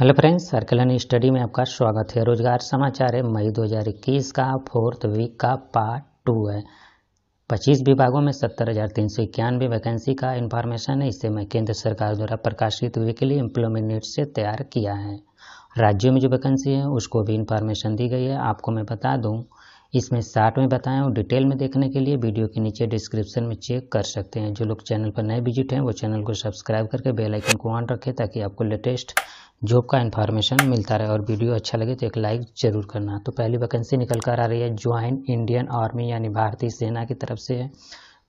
hello friends circle and study में आपका स्वागत है रोजगार समाचार है मई 2021 का फोर्थ वीक का पार्ट टू है 25 विभागों में सत्तर हज़ार तीन सौ इक्यानवे वैकेंसी का इन्फॉर्मेशन है इसे मैं केंद्र सरकार द्वारा प्रकाशित वीकली एम्प्लॉयमेंट नीट से तैयार किया है राज्यों में जो वैकेंसी है उसको भी इन्फॉर्मेशन दी गई है आपको मैं बता दूँ इसमें शार्ट में बताया हूँ डिटेल में देखने के लिए वीडियो के नीचे डिस्क्रिप्शन में चेक कर सकते हैं जो लोग चैनल पर नए विजिट हैं वो चैनल को सब्सक्राइब करके बेल आइकन को ऑन रखें ताकि आपको लेटेस्ट जॉब का इन्फॉर्मेशन मिलता रहे और वीडियो अच्छा लगे तो एक लाइक जरूर करना तो पहली वैकेंसी निकल कर आ रही है ज्वाइन इंडियन आर्मी यानी भारतीय सेना की तरफ से है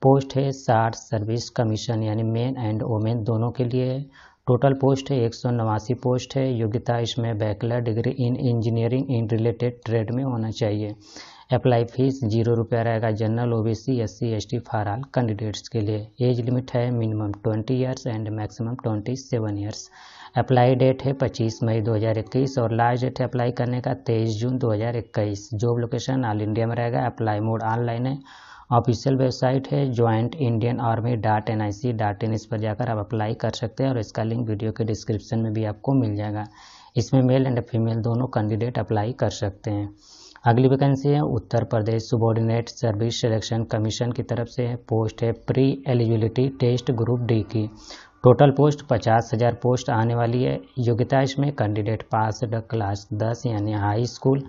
पोस्ट है शार्ट सर्विस कमीशन यानी मेन एंड वोमेन दोनों के लिए है टोटल पोस्ट है एक पोस्ट है योग्यता इसमें bachelor degree in engineering in related trade में होना चाहिए अप्लाई फीस जीरो रुपया रहेगा general OBC SC ST for all candidates के लिए एज लिमिट है minimum twenty years and maximum twenty seven years apply date है पच्चीस मई 2021 और लास्ट डेट है अप्लाई करने का तेईस जून 2021 जॉब लोकेशन ऑल इंडिया में रहेगा अप्लाई मोड ऑनलाइन है ऑफिशियल वेबसाइट है joint Indian army dot N I C dot in इस पर जाकर आप अप्लाई कर सकते हैं और इसका लिंक वीडियो के डिस्क्रिप्शन में भी आपको मिल जाएगा इसमें मेल एंड फीमेल दोनों कैंडिडेट अप्लाई कर सकते हैं अगली वैकेंसी है Uttar Pradesh subordinate service selection commission की तरफ से है पोस्ट है pre eligibility test group D की टोटल पोस्ट पचास हज़ार पोस्ट आने वाली है योग्यता इसमें कैंडिडेट पास क्लास दस यानी high school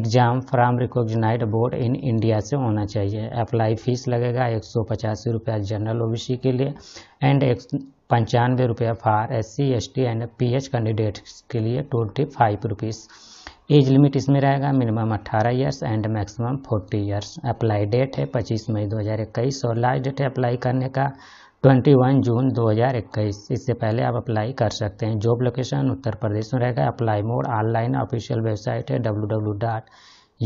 exam from recognised board in India से होना चाहिए अप्लाई फीस लगेगा एक सौ पचासी रुपया जनरल ओबीसी के लिए एंड एक पंचानवे रुपया for S C S T and P H candidates के लिए twenty five rupees age limit इसमें रहेगा minimum 18 years and maximum 40 years apply date है 25 मई 2021 और लास्ट डेट है अप्लाई करने का 21 जून 2021 इससे पहले आप अप्लाई कर सकते हैं जॉब लोकेशन उत्तर प्रदेश में रहेगा apply mode online official website है W W dot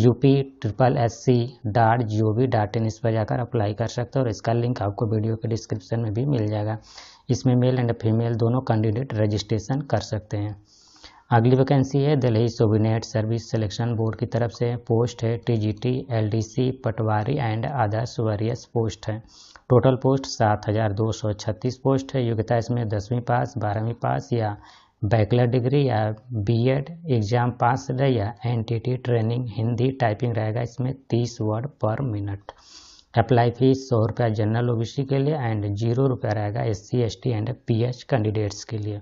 U P triple S C dot G O V dot in इस पर जाकर अप्लाई कर सकते हैं और इसका लिंक आपको वीडियो के डिस्क्रिप्शन में भी मिल जाएगा इसमें मेल एंड फीमेल दोनों कैंडिडेट रजिस्ट्रेशन कर सकते हैं अगली वैकेंसी है Delhi subordinate service selection board की तरफ से पोस्ट है TGT LDC patwari and others various post है टोटल पोस्ट सात हज़ार दो सौ छत्तीस पोस्ट है योग्यता इसमें दसवीं पास बारहवीं पास या बैचलर डिग्री या बीएड एग्ज़ाम पास या एनटीटी ट्रेनिंग हिंदी टाइपिंग रहेगा इसमें तीस वर्ड पर मिनट अप्लाई फीस सौ रुपया जनरल ओ के लिए एंड जीरो रुपया रहेगा S C S T and P candidates के लिए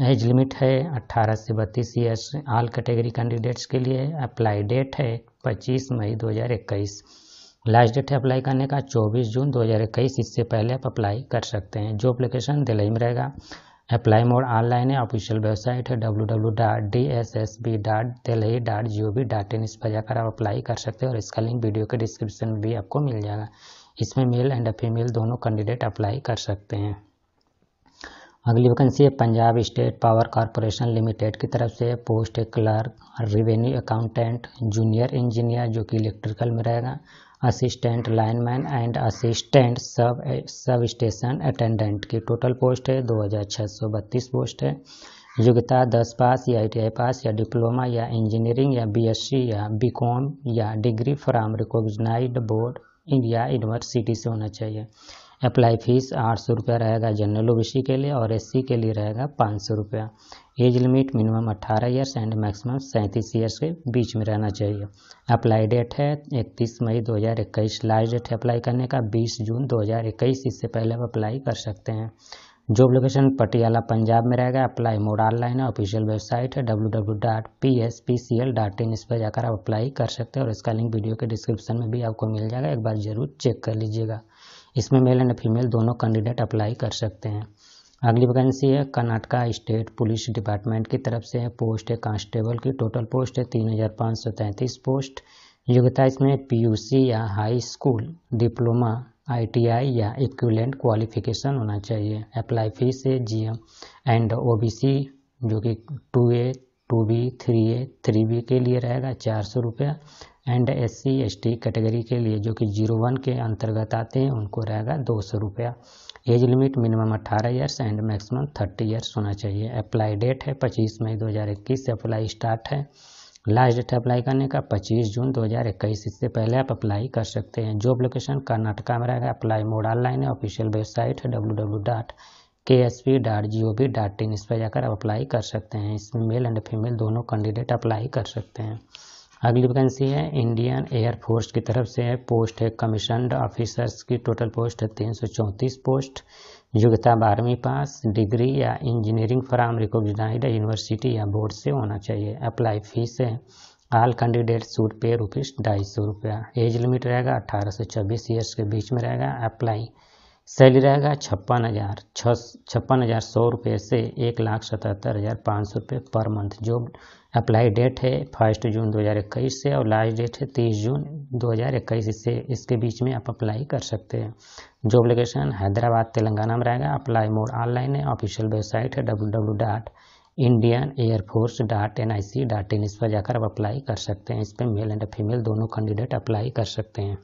एज लिमिट है 18 से बत्तीस ईयर्स आल कैटेगरी कैंडिडेट्स के लिए अप्लाई डेट है 25 मई 2021 लास्ट डेट है अप्लाई करने का 24 जून 2021 इससे पहले आप अप्लाई कर सकते हैं जो अप्लीकेशन दिल्ली में रहेगा अप्लाई मोड ऑनलाइन है ऑफिशियल वेबसाइट है W W dot D S S B dot Delhi dot G O V dot in इस पर जाकर आप अप्लाई कर सकते हैं और इसका लिंक वीडियो के डिस्क्रिप्शन में भी आपको मिल जाएगा इसमें मेल एंड फीमेल दोनों कैंडिडेट अप्लाई कर सकते हैं अगली वैकेंसी है Punjab state power corporation limited की तरफ से post clerk revenue accountant junior engineer जो कि इलेक्ट्रिकल में रहेगा assistant lineman and assistant sub sub station attendant की टोटल पोस्ट है दो हज़ार छः सौ बत्तीस पोस्ट है योग्यता दस पास या आई पास या डिप्लोमा या इंजीनियरिंग या बीएससी या बीकॉम या डिग्री फ्राम रिकॉग्नाइज्ड बोर्ड या यूनिवर्सिटी से होना चाहिए अप्लाई फीस आठ सौ रुपया रहेगा जनरल ओ के लिए और एस के लिए रहेगा पाँच सौ रुपया एज लिमिट मिनिमम अट्ठारह ईयर्स एंड मैक्सिमम सैंतीस ईयर्स के बीच में रहना चाहिए अप्लाई डेट है इकतीस मई 2021 लास्ट डेट है अप्लाई करने का 20 जून 2021 इससे पहले आप अप्लाई कर सकते हैं जॉब लोकेशन पटियाला पंजाब में रहेगा अप्लाई मोड ऑनलाइन है ऑफिशियल वेबसाइट है W W dot P S P C L dot in इस पर जाकर आप अप्लाई कर सकते हैं और इसका लिंक वीडियो के डिस्क्रिप्शन में भी आपको मिल जाएगा एक बार जरूर चेक कर लीजिएगा इसमें मेल एंड फीमेल दोनों कैंडिडेट अप्लाई कर सकते हैं अगली वैकेंसी है कर्नाटका स्टेट पुलिस डिपार्टमेंट की तरफ से है पोस्ट है कांस्टेबल की टोटल पोस्ट है तीन हज़ार पाँच सौ तैंतीस पोस्ट योग्यता इसमें पीयूसी या हाई स्कूल डिप्लोमा आईटीआई या इक्वलेंट क्वालिफिकेशन होना चाहिए अप्लाई फीस है जीएम एंड ओबीसी जो कि two A two B three A three B के लिए रहेगा चार सौ रुपया and S C S T category के लिए जो कि जीरो वन के अंतर्गत आते हैं उनको रहेगा दो सौ रुपया एज लिमिट मिनिमम अट्ठारह years and maximum thirty years होना चाहिए अप्लाई डेट है पच्चीस मई दो हज़ार इक्कीस से अप्लाई स्टार्ट है लास्ट डेट अप्लाई करने का पच्चीस जून दो हज़ार इक्कीस इससे पहले आप अप्लाई कर सकते हैं जॉब लोकेशन कर्नाटका में रहेगा अप्लाई मोड ऑनलाइन है ऑफिशियल वेबसाइट है W W dot K S P dot G O V dot in इस पर जाकर आप अप्लाई कर सकते हैं इसमें मेल एंड फीमेल दोनों कैंडिडेट अप्लाई कर सकते हैं अगली वैकेंसी है इंडियन एयरफोर्स की तरफ से है पोस्ट है कमीशनड ऑफिसर्स की टोटल पोस्ट है तीन सौ चौंतीस पोस्ट योग्यता बारहवीं पास डिग्री या इंजीनियरिंग फ्राम रिकॉग्नाइज यूनिवर्सिटी या बोर्ड से होना चाहिए अप्लाई फीस है आल कैंडिडेट सूट पे रुपीज़ ढाई सौ रुपया एज लिमिट रहेगा अठारह से छब्बीस ईयर्स के बीच में रहेगा अप्लाई सैलरी रहेगा छप्पन हज़ार छप्पन हज़ार सौ रुपये से एक लाख सतहत्तर हज़ार पाँच सौ रुपये पर मंथ जो अप्लाई डेट है फर्स्ट जून 2021 से और लास्ट डेट है 30 जून 2021 इससे इसके बीच में आप अप्लाई कर सकते हैं जॉब लोकेशन हैदराबाद तेलंगाना में रहेगा अप्लाई मोड ऑनलाइन है ऑफिशियल वेबसाइट है W W dot Indian air force dot N I C dot in इस पर जाकर आप अप्लाई कर सकते हैं इस पर मेल एंड फीमेल दोनों कैंडिडेट अप्लाई कर सकते हैं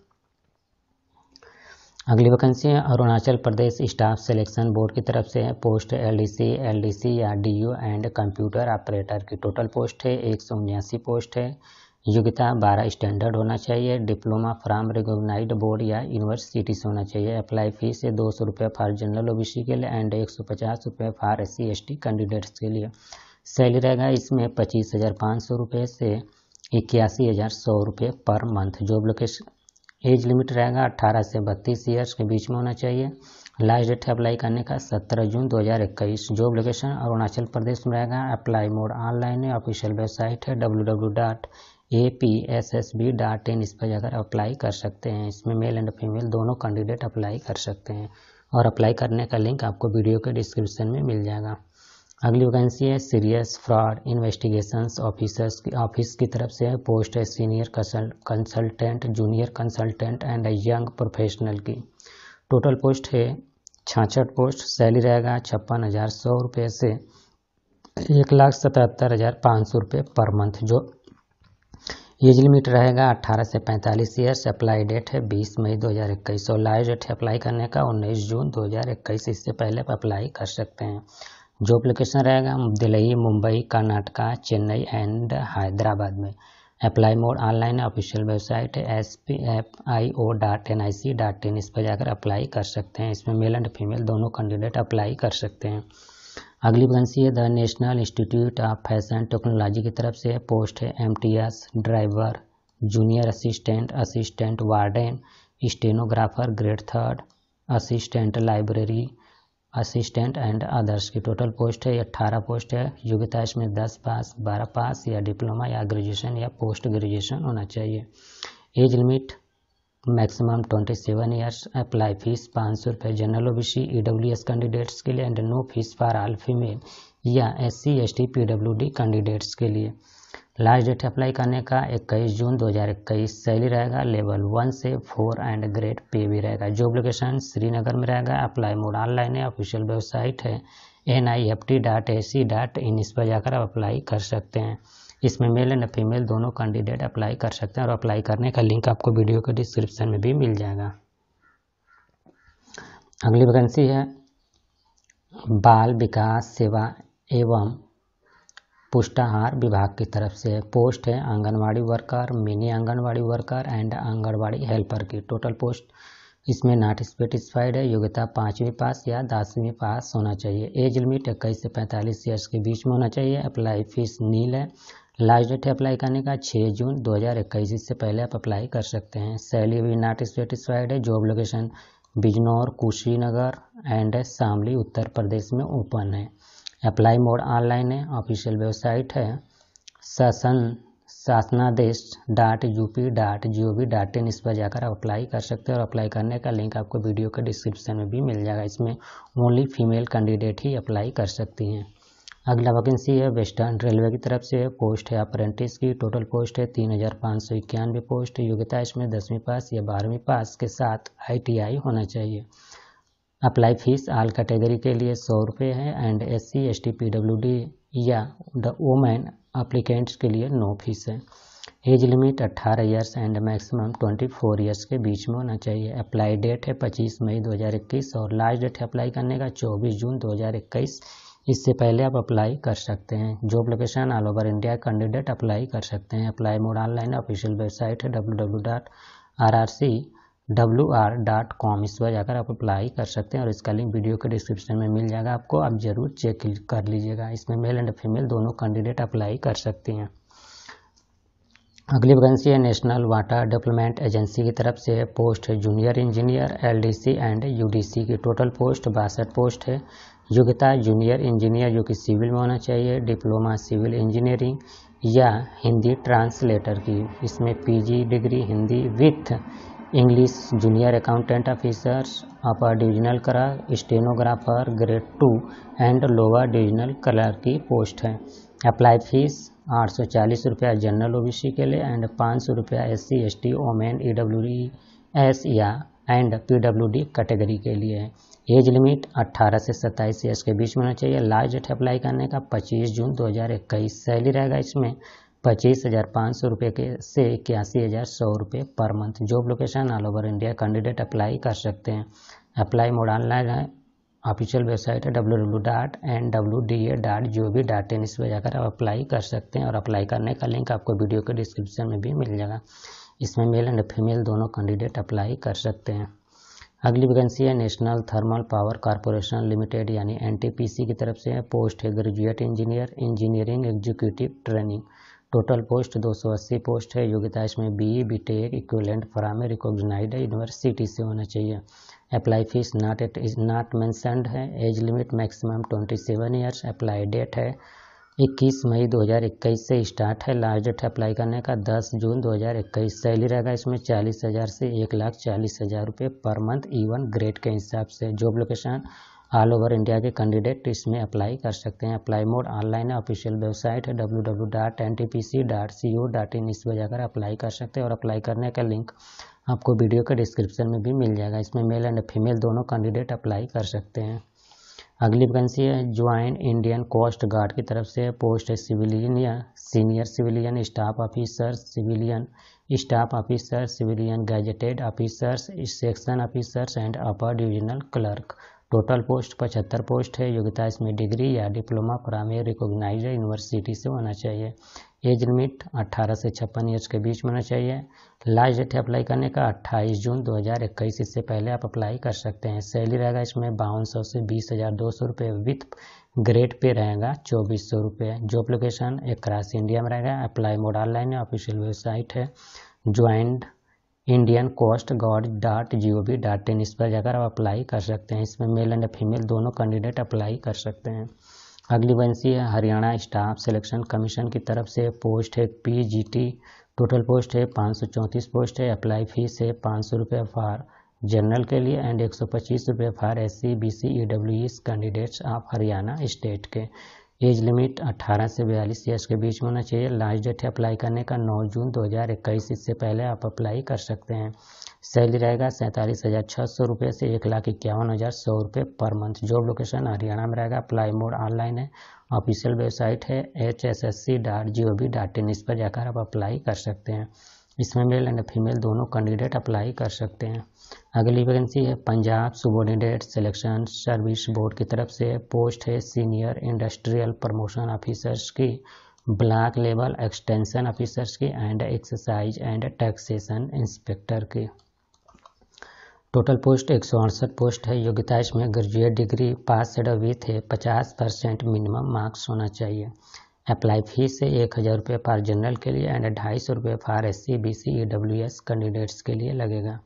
अगली वैकेंसी है Arunachal Pradesh staff selection board की तरफ से है पोस्ट एलडीसी एलडीसी या डीयू एंड कंप्यूटर ऑपरेटर की टोटल पोस्ट है एक सौ उन्यासी पोस्ट है योग्यता बारह स्टैंडर्ड होना चाहिए डिप्लोमा फ्राम रिकोगनाइज बोर्ड या यूनिवर्सिटी से होना चाहिए अप्लाई फीस दो सौ रुपये फॉर जनरल ओ के लिए एंड एक सौ पचास रुपये फॉर एस सी कैंडिडेट्स के लिए सैलरी रहेगा इसमें पच्चीस हज़ार पाँच सौ रुपये से इक्यासी हज़ार सौ रुपये पर month job location age limit रहेगा 18 से 32 ईयर्स के बीच में होना चाहिए लास्ट डेट है अप्लाई करने का 17 जून 2021 जॉब लोकेशन अरुणाचल प्रदेश में रहेगा अप्लाई मोड ऑनलाइन है ऑफिशियल वेबसाइट है W A P S S B dot in इस पर जाकर अप्लाई कर सकते हैं इसमें मेल एंड फीमेल दोनों कैंडिडेट अप्लाई कर सकते हैं और अप्लाई करने का लिंक आपको वीडियो के डिस्क्रिप्शन में मिल जाएगा अगली वैकेंसी है serious fraud investigations officers office की तरफ से है पोस्ट है senior consultant junior consultant and young professional की टोटल पोस्ट है छाछठ पोस्ट सैलरी रहेगा छप्पन हज़ार सौ रुपये से एक लाख सतहत्तर हज़ार पाँच सौ रुपये पर मंथ जो एज लिमिट रहेगा अट्ठारह से पैंतालीस ईयर्स अप्लाई डेट है बीस मई दो हज़ार इक्कीस और लाइव डेट है अप्लाई करने का उन्नीस जून दो हज़ार इक्कीस इससे पहले आप अप्लाई कर सकते हैं जो अप्लीकेशन रहेगा दिल्ली मुंबई कर्नाटका चेन्नई एंड हैदराबाद में apply mode online official website S P F I O dot N I C dot in इस पर जाकर अप्लाई कर सकते हैं इसमें मेल एंड फीमेल दोनों कैंडिडेट अप्लाई कर सकते हैं अगली वैकेंसी है the national institute of fashion technology की तरफ से पोस्ट है M T S driver junior assistant assistant warden stenographer grade third assistant library assistant and others की टोटल पोस्ट है अट्ठारह पोस्ट है योग्यता इसमें दस पास बारह पास या डिप्लोमा या ग्रेजुएशन या पोस्ट ग्रेजुएशन होना चाहिए age limit maximum twenty seven years apply fees पाँच सौ रुपये general O B C E W S candidates के लिए and no fees for all female या S C S T P W D candidates के लिए लास्ट डेट अप्लाई करने का 21 जून 2021 सैली रहेगा लेवल वन से फोर एंड ग्रेड पे भी रहेगा जॉब लोकेशन श्रीनगर में रहेगा अप्लाई मोड ऑनलाइन है ऑफिशियल वेबसाइट है N I F T dot A C dot in इस पर जाकर आप अप्लाई कर सकते हैं इसमें मेल एंड फीमेल दोनों कैंडिडेट अप्लाई कर सकते हैं और अप्लाई करने का लिंक आपको वीडियो के डिस्क्रिप्शन में भी मिल जाएगा अगली वैकेंसी है बाल विकास सेवा एवं पुष्टाहार विभाग की तरफ से पोस्ट है anganwadi worker mini anganwadi worker and anganwadi helper की टोटल पोस्ट इसमें नॉट स्पेटिस्फाइड है योग्यता पाँचवीं पास या दसवीं पास होना चाहिए एज लिमिट इक्कीस से पैंतालीस ईयर्स के बीच में होना चाहिए अप्लाई फीस नील है लास्ट डेट है अप्लाई करने का 6 जून 2021 इससे पहले आप अप्लाई कर सकते हैं सैलरी भी नॉट स्पेटिस्फाइड है job location Bijnor Kushinagar and Shamli Uttar Pradesh में ओपन है अप्लाई मोड ऑनलाइन है ऑफिशियल वेबसाइट है शासन शासनादेश dot U P dot G O V dot in इस पर जाकर आप अप्लाई कर सकते हैं और अप्लाई करने का लिंक आपको वीडियो के डिस्क्रिप्शन में भी मिल जाएगा इसमें ओनली फीमेल कैंडिडेट ही अप्लाई कर सकती हैं अगला वैकेंसी है वेस्टर्न रेलवे की तरफ से पोस्ट है अप्रेंटिस की टोटल पोस्ट है तीन हज़ार पाँच सौ इक्यानवे पोस्ट योग्यता इसमें दसवीं पास या बारहवीं पास के साथ आईटीआई होना चाहिए अप्लाई फीस आल कैटेगरी के लिए सौ रुपये है and S C S T P W D या द वोमेन अप्लीकेंट्स के लिए नो फीस है age limit 18 years and maximum 24 years के बीच में होना चाहिए अप्लाई डेट है 25 मई 2021 और लास्ट डेट है अप्लाई करने का 24 जून 2021 इससे पहले आप अप्लाई कर सकते हैं job location all over India candidate apply कर सकते हैं apply mode online official website है W W dot R R C W R dot com इस पर जाकर आप अप्लाई कर सकते हैं और इसका लिंक वीडियो के डिस्क्रिप्शन में मिल जाएगा आपको आप जरूर चेक कर लीजिएगा इसमें मेल एंड फीमेल दोनों कैंडिडेट अप्लाई कर सकते हैं अगली वैकेंसी है नेशनल वाटर डेवलपमेंट एजेंसी की तरफ से पोस्ट है junior engineer LDC and UDC की टोटल पोस्ट बासठ पोस्ट है योग्यता जूनियर इंजीनियर जो कि सिविल में होना चाहिए डिप्लोमा सिविल इंजीनियरिंग या हिंदी ट्रांसलेटर की इसमें PG degree Hindi with English junior accountant officers upper divisional clerk stenographer grade two and lower divisional clerk की पोस्ट है अप्लाई फीस आठ सौ चालीस रुपया जनरल ओबीसी के लिए एंड पाँच सौ रुपया S C S T women E W S या and P W D category के लिए है एज लिमिट 18 से 27 ईयर्स के बीच में होना चाहिए लास्ट डेट अप्लाई करने का 25 जून 2021 सैली रहेगा इसमें पच्चीस हज़ार पाँच सौ रुपये के से इक्यासी हज़ार सौ रुपये पर month job location all over India candidate apply कर सकते हैं अप्लाई मोड ऑनलाइन है ऑफिशियल वेबसाइट है W W dot N W D A dot G O V dot in इस पर जाकर आप अप्लाई कर सकते हैं और अप्लाई करने का लिंक आपको वीडियो के डिस्क्रिप्शन में भी मिल जाएगा इसमें मेल एंड फीमेल दोनों कैंडिडेट अप्लाई कर सकते हैं अगली वैकेंसी है national thermal power corporation limited यानी एन की तरफ से है पोस्ट है graduate engineer engineering executive training total post 280 post है योग्यता इसमें B E B tech equivalent from है यूनिवर्सिटी से होना चाहिए apply fees not at is not mentioned है age limit maximum 27 years apply date है 21 मई 2021 से स्टार्ट है लास्ट डेट अप्लाई करने का 10 जून 2021 सैलरी रहेगा इसमें चालीस हज़ार से एक लाख चालीस हज़ार रुपये पर मंथ ईवन ग्रेड के हिसाब से job location all over India के कैंडिडेट इसमें अप्लाई कर सकते हैं अप्लाई मोड ऑनलाइन है ऑफिशियल वेबसाइट है W W dot N T P C dot C O dot in इस पर जाकर अप्लाई कर सकते हैं और अप्लाई करने का लिंक आपको वीडियो के डिस्क्रिप्शन में भी मिल जाएगा इसमें मेल एंड फीमेल दोनों कैंडिडेट अप्लाई कर सकते हैं अगली वैकेंसी है ज्वाइन इंडियन कोस्ट गार्ड की तरफ से पोस्ट है सिविलियन या senior civilian staff officer civilian staff officer civilian gazetted officers section officers and upper divisional clerk total post पचहत्तर पोस्ट है योग्यता इसमें डिग्री या diploma from a recognise university से होना चाहिए एज लिमिट 18 से छप्पन ईयर्स के बीच में होना चाहिए लास्ट डेट है अप्लाई करने का 28 जून 2021 इससे पहले आप अप्लाई कर सकते हैं सैलरी रहेगा इसमें बावन सौ से बीस हज़ार दो सौ रुपये विथ ग्रेड पे रहेगा चौबीस सौ रुपये जो अप्लीकेशन एक इंडिया में रहेगा अप्लाई मोड ऑनलाइन है ऑफिशियल वेबसाइट है joint Indian coast guard dot G O V dot in इस पर जाकर आप अप्लाई कर सकते हैं इसमें मेल एंड फीमेल दोनों कैंडिडेट अप्लाई कर सकते हैं अगली वैकेंसी है हरियाणा स्टाफ सिलेक्शन कमीशन की तरफ से पोस्ट है P G T total post है पाँच सौ चौंतीस पोस्ट है अप्लाई फीस है पाँच सौ रुपये फार जनरल के लिए एंड एक सौ पच्चीस रुपये for S C B C E W E candidates of Haryana state के एज लिमिट 18 से बयालीस ईयर्स के बीच में होना चाहिए लास्ट डेट है अप्लाई करने का 9 जून 2021 इससे पहले आप अप्लाई कर सकते हैं सैलरी रहेगा सैंतालीस हज़ार छः सौ रुपये से एक लाख इक्यावन हज़ार सौ रुपये पर मंथ जॉब लोकेशन हरियाणा में रहेगा अप्लाई मोड ऑनलाइन है ऑफिशियल वेबसाइट है H S S C dot G O V dot in इस पर जाकर आप अप्लाई कर सकते हैं इसमें मेल एंड फीमेल दोनों कैंडिडेट अप्लाई कर सकते हैं अगली वैकेंसी है Punjab subordinate selection service board की तरफ से पोस्ट है सीनियर इंडस्ट्रियल प्रमोशन ऑफिसर्स की ब्लॉक लेवल एक्सटेंशन ऑफिसर्स की and exercise and taxation inspector की टोटल पोस्ट एक सौ अड़सठ पोस्ट है योग्यता इसमें ग्रेजुएट डिग्री पास विथ है पचास परसेंट मिनिमम मार्क्स होना चाहिए अप्लाई फीस से एक हज़ार रुपये पर जनरल के लिए एंड ढाई सौ रुपये for S C B C E W S candidates के लिए लगेगा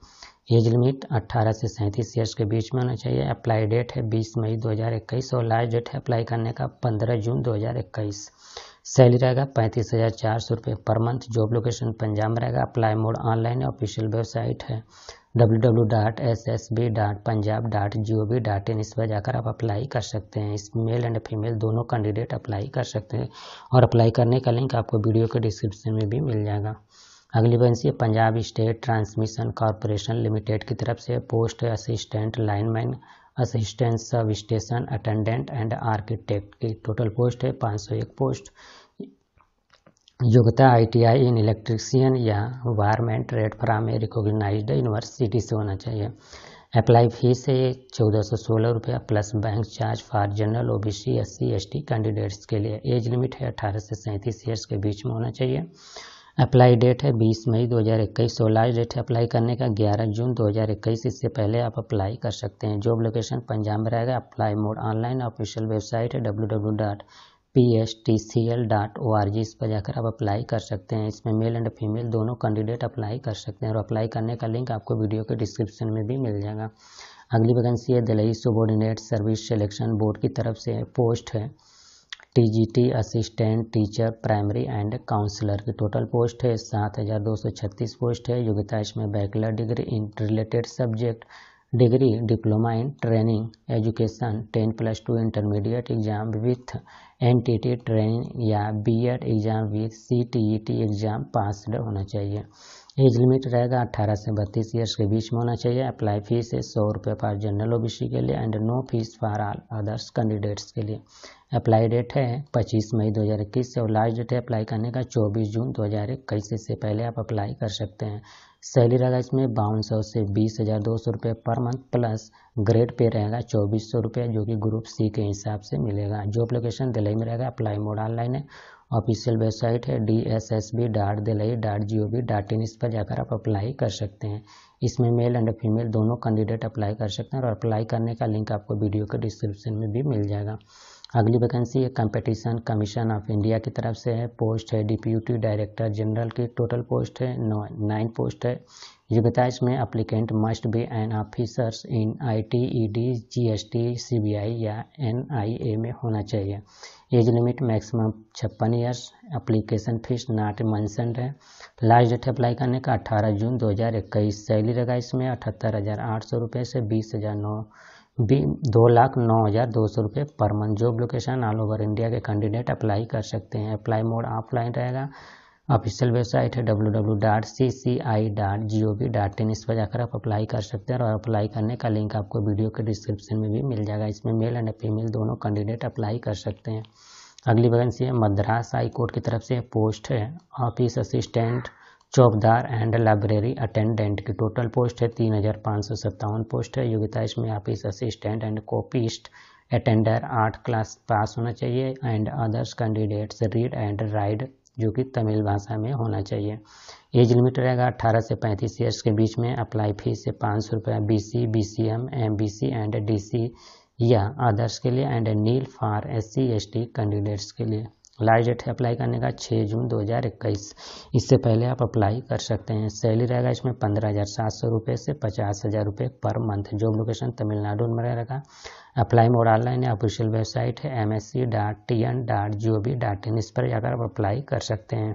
एज लिमिट अट्ठारह से सैंतीस ईयर्स के बीच में होना चाहिए अप्लाई डेट है बीस मई दो हज़ार इक्कीस और लास्ट डेट है अप्लाई करने का पंद्रह जून दो हज़ार इक्कीस सैलरी रहेगा पैंतीस हज़ार चार सौ रुपये पर मंथ जॉब लोकेशन पंजाब में रहेगा apply mode online official website है www.ssb.punjab.gov.in इस पर जाकर आप अप्लाई कर सकते हैं इस मेल एंड फीमेल दोनों कैंडिडेट अप्लाई कर सकते हैं और अप्लाई करने का लिंक आपको वीडियो के डिस्क्रिप्शन में भी मिल जाएगा अगली वैकेंसी है Punjab state transmission corporation limited की तरफ से post assistant lineman assistant sub station attendant and architect की टोटल पोस्ट है पाँच सौ एक पोस्ट योग्यता आईटीआई इन इलेक्ट्रिशियन या wireman trade from a recognise university से होना चाहिए अप्लाई फीस है चौदह सौ सोलह रुपया plus bank charge for general O B C S C S T candidates के लिए एज लिमिट है अठारह से सैंतीस ईयर्स के बीच में होना चाहिए अप्लाई डेट है बीस मई दो हज़ार इक्कीस सो लास्ट डेट है अप्लाई करने का ग्यारह जून दो हज़ार इक्कीस इससे पहले आप अप्लाई कर सकते हैं जॉब लोकेशन पंजाब में रहेगा apply mode online official website है W W dot P S T C L dot O R G इस पर जाकर आप अप्लाई कर सकते हैं इसमें मेल एंड फीमेल दोनों कैंडिडेट अप्लाई कर सकते हैं और अप्लाई करने का लिंक आपको वीडियो के डिस्क्रिप्शन में भी मिल जाएगा अगली वैकेंसी है Delhi subordinate service selection board की तरफ से पोस्ट है TGT assistant teacher primary and counsellor की टोटल पोस्ट है सात हज़ार दो सौ छत्तीस पोस्ट है योग्यता इसमें bachelor degree in related subject degree diploma in training education ten plus two intermediate exam with N T T training या B ed exam with C T E T exam pass होना चाहिए age limit रहेगा अट्ठारह से बत्तीस years के बीच में होना चाहिए अप्लाई फीस है सौ रुपये फॉर जनरल ओ के लिए and no fees for all others candidates के लिए अप्लाई डेट है पच्चीस मई 2021 से और लास्ट डेट है अप्लाई करने का चौबीस जून 2021 इससे पहले आप अप्लाई कर सकते हैं सैलरी रहेगा इसमें बावन सौ से बीस हज़ार दो सौ रुपये per month plus grade pay रहेगा चौबीस सौ रुपये जो कि ग्रुप सी के हिसाब से मिलेगा जॉब लोकेशन दिल्ली में रहेगा अप्लाई मोड ऑनलाइन है ऑफिशियल वेबसाइट है D S S B dot Delhi dot G O V dot in इस पर जाकर आप अप्लाई कर सकते हैं इसमें मेल एंड फीमेल दोनों कैंडिडेट अप्लाई कर सकते हैं और अप्लाई करने का लिंक आपको वीडियो के डिस्क्रिप्शन में भी मिल जाएगा अगली वैकेंसी एक कंपटीशन कमीशन ऑफ इंडिया की तरफ से है पोस्ट है डिप्यूटी डायरेक्टर जनरल की टोटल पोस्ट है नौ नाइन पोस्ट है योग्यता इसमें applicant must be an officers in I T E D G S T C B I या एन आई ए में होना चाहिए एज लिमिट मैक्सिमम छप्पन years application fees not mention है लास्ट डेट अप्लाई करने का 18 जून 2021 सैलरी रहेगा इसमें अठहत्तर हज़ार आठ सौ रुपये से बीस हज़ार नौ दो लाख नौ हज़ार दो सौ रुपये पर month job location all over India के कैंडिडेट अप्लाई कर सकते हैं अप्लाई मोड ऑफलाइन रहेगा ऑफिशियल वेबसाइट है W W dot C C I dot G O V dot in इस पर जाकर आप अप्लाई कर सकते हैं और अप्लाई करने का लिंक आपको वीडियो के डिस्क्रिप्शन में भी मिल जाएगा इसमें मेल एंड फीमेल दोनों कैंडिडेट अप्लाई कर सकते हैं अगली वैकेंसी है मद्रास हाई कोर्ट की तरफ से पोस्ट है ऑफिस असिस्टेंट चौकदार एंड लाइब्रेरी अटेंडेंट की टोटल पोस्ट है तीन हज़ार पाँच सौ सत्तावन पोस्ट है योग्यता इसमें office assistant and copyist attender आठ क्लास पास होना चाहिए and others candidates read and write जो कि तमिल भाषा में होना चाहिए एज लिमिट रहेगा 18 से 35 ईयर्स के बीच में अप्लाई फीस से पाँच सौ रुपया B C B C M M B C and D C या अदर्स के लिए and nil for S C S T candidates के लिए लास्ट डेट है अप्लाई करने का 6 जून 2021 इससे पहले आप अप्लाई कर सकते हैं सैलरी रहेगा इसमें पंद्रह हज़ार से पचास हज़ार रुपये पर मंथ जॉब लोकेशन तमिलनाडु में रहेगा अप्लाई मोड ऑनलाइन या ऑफिशियल वेबसाइट है M S C dot T N dot G O V dot in इस पर जाकर आप अप्लाई कर सकते हैं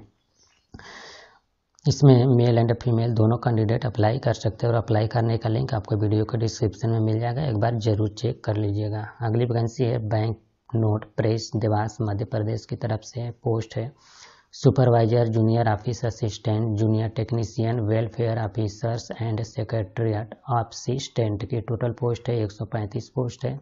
इसमें मेल एंड फीमेल दोनों कैंडिडेट अप्लाई कर सकते हैं और अप्लाई करने का लिंक आपको वीडियो के डिस्क्रिप्शन में मिल जाएगा एक बार जरूर चेक कर लीजिएगा अगली वैकेंसी है bank note press Dewas Madhya Pradesh की तरफ से पोस्ट है supervisor junior office assistant junior technician welfare officers and secretariat assistant की टोटल पोस्ट है 135 पोस्ट है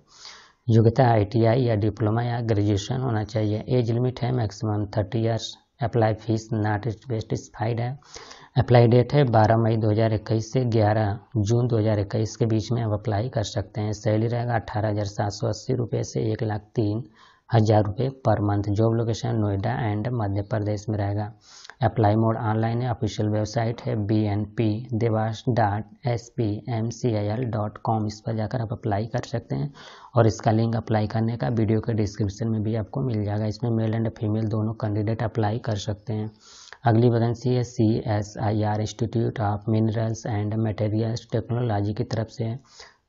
योग्यता आईटीआई या डिप्लोमा या ग्रेजुएशन होना चाहिए एज लिमिट है maximum thirty years apply fees not specified है अप्लाई डेट है 12 मई 2021 से 11 जून 2021 के बीच में आप अप्लाई कर सकते हैं सैलरी रहेगा अठारह हज़ार सात सौ अस्सी रुपये से एक लाख तीन हज़ार रुपये पर month job location Noida and Madhya Pradesh में रहेगा अप्लाई मोड ऑनलाइन है ऑफिशियल वेबसाइट है B N P Dewas dot S P M C I L dot com इस पर जाकर आप अप्लाई कर सकते हैं और इसका लिंक अप्लाई करने का वीडियो के डिस्क्रिप्शन में भी आपको मिल जाएगा इसमें मेल एंड फीमेल दोनों कैंडिडेट अप्लाई कर सकते हैं अगली वैकेंसी है C S I R institute of minerals and materials technology की तरफ से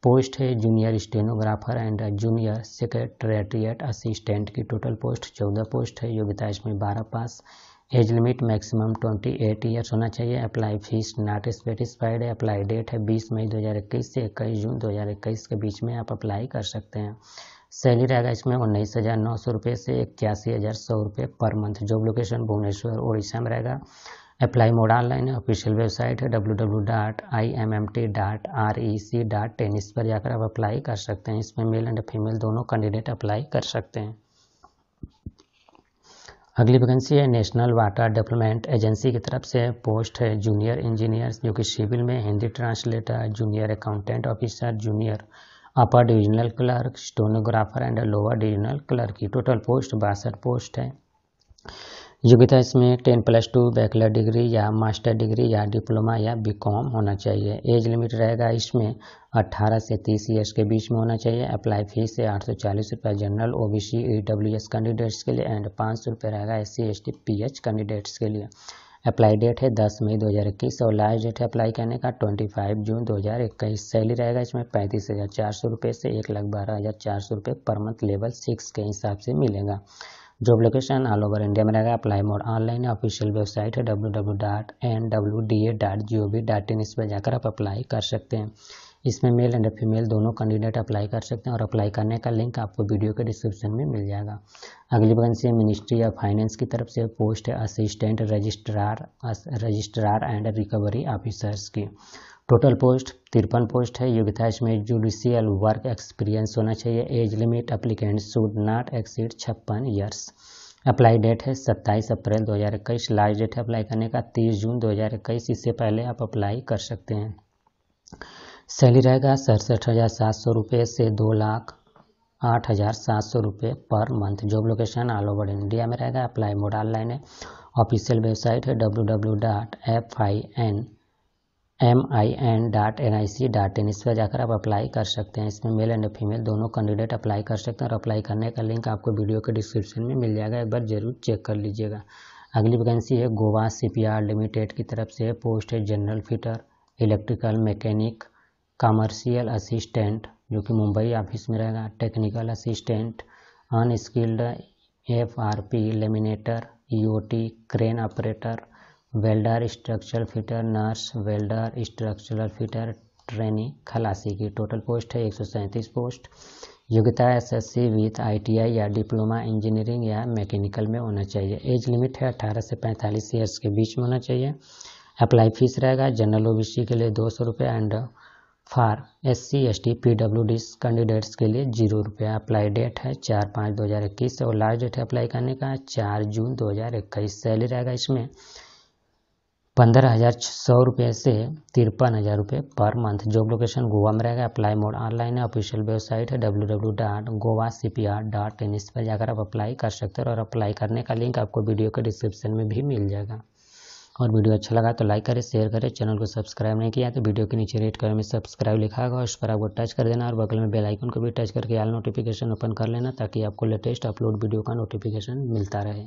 पोस्ट है junior stenographer and junior secretariat assistant की टोटल पोस्ट चौदह पोस्ट है योग्यता इसमें बारह pass age limit maximum twenty eight years होना चाहिए अप्लाई फीस नॉट स्पेटिस्फाइड है अप्लाई डेट है बीस मई दो से इक्कीस जून दो के बीच में आप अप्लाई कर सकते हैं सैलरी रहेगा इसमें उन्नीस हज़ार नौ सौ रुपये से इक्यासी हज़ार सौ रुपये पर month job location Bhubaneswar Orissa में रहेगा apply mode online official website है W W dot I M M T dot R E C dot ten इस पर जाकर आप अप्लाई कर सकते हैं इसमें मेल एंड फीमेल दोनों कैंडिडेट अप्लाई कर सकते हैं अगली वैकेंसी है नेशनल वाटर डेवलपमेंट एजेंसी की तरफ से पोस्ट है जूनियर इंजीनियर जो कि सिविल में Hindi translator junior accountant officer junior upper divisional clerk stenographer and lower divisional clerk की टोटल पोस्ट बासठ पोस्ट है योग्यता इसमें ten plus two bachelor degree या मास्टर डिग्री या डिप्लोमा या बीकॉम होना चाहिए एज लिमिट रहेगा इसमें 18 से 30 ईयर्स के बीच में होना चाहिए अप्लाई फीस से आठ सौ चालीस रुपये general O B C E W S candidates के लिए एंड पाँच सौ रुपये रहेगा S C S T P H candidates के लिए अप्लाई डेट है दस मई दो हज़ार इक्कीस और लास्ट डेट है अप्लाई करने का ट्वेंटी फाइव जून दो हज़ार इक्कीस सैलरी रहेगा इसमें पैंतीस हज़ार चार सौ रुपये से एक लाख बारह हज़ार चार सौ रुपये पर मंथ लेवल सिक्स के हिसाब से मिलेगा job location all over India में रहेगा अप्लाई मोड ऑनलाइन है ऑफिशियल वेबसाइट है W W dot N W D A dot G O V dot in इस पर जाकर आप अप्लाई कर सकते हैं इसमें मेल एंड फीमेल दोनों कैंडिडेट अप्लाई कर सकते हैं और अप्लाई करने का लिंक आपको वीडियो के डिस्क्रिप्शन में मिल जाएगा अगली वैकेंसी मिनिस्ट्री ऑफ फाइनेंस की तरफ से पोस्ट है assistant registrar registrar and recovery officers की टोटल पोस्ट तिरपन पोस्ट है योग्यता इसमें जुडिशियल वर्क एक्सपीरियंस होना चाहिए age limit applicant should not exceed छप्पन ईयर्स अप्लाई डेट है 27 अप्रैल 2021 लास्ट डेट है अप्लाई करने का 30 जून 2021 इससे पहले आप अप्लाई कर सकते हैं सैलरी रहेगा सड़सठ हज़ार सात सौ रुपये से दो लाख आठ हज़ार सात सौ रुपये पर month job location all over India में रहेगा अप्लाई मोड ऑनलाइन है ऑफिशियल वेबसाइट है W W dot F I N M I N dot N I C dot in इस पर जाकर आप अप्लाई कर सकते हैं इसमें मेल एंड फीमेल दोनों कैंडिडेट अप्लाई कर सकते हैं और अप्लाई करने का लिंक आपको वीडियो के डिस्क्रिप्शन में मिल जाएगा एक बार जरूर चेक कर लीजिएगा अगली वैकेंसी है Goa C P R limited की तरफ से पोस्ट है general fitter electrical mechanic commercial assistant जो कि मुंबई ऑफिस में रहेगा technical assistant unskilled F R P laminator T crane operator welder structural fitter nurse welder structural fitter trainee खलासी की टोटल पोस्ट है एक पोस्ट योग्यता S S C with I T I या डिप्लोमा इंजीनियरिंग या mechanical में होना चाहिए एज लिमिट है अठारह से पैंतालीस ईयर्स के बीच में होना चाहिए अप्लाई फीस रहेगा जनरल सी के लिए दो सौ रुपये and for S C S T P W D candidates के लिए जीरो रुपया अप्लाई डेट है चार पाँच दो हज़ार इक्कीस और लास्ट डेट है अप्लाई करने का चार जून दो हज़ार इक्कीस सैलरी रहेगा इसमें पंद्रह हज़ार सौ रुपये से तिरपन हज़ार रुपये पर मंथ जॉब लोकेशन गोवा में रहेगा अप्लाई मोड ऑनलाइन है ऑफिशियल वेबसाइट है W W dot Goa C P R dot in इस पर जाकर आप अप्लाई कर सकते हो और अप्लाई करने का लिंक आपको वीडियो के डिस्क्रिप्शन में भी मिल जाएगा और वीडियो अच्छा लगा तो लाइक करें शेयर करें चैनल को सब्सक्राइब नहीं किया तो वीडियो के नीचे रेड कलर में सब्सक्राइब लिखा होगा उस पर आपको टच कर देना और बगल में बेल आइकन को भी टच करके आल नोटिफिकेशन ओपन कर लेना ताकि आपको लेटेस्ट अपलोड वीडियो का नोटिफिकेशन मिलता रहे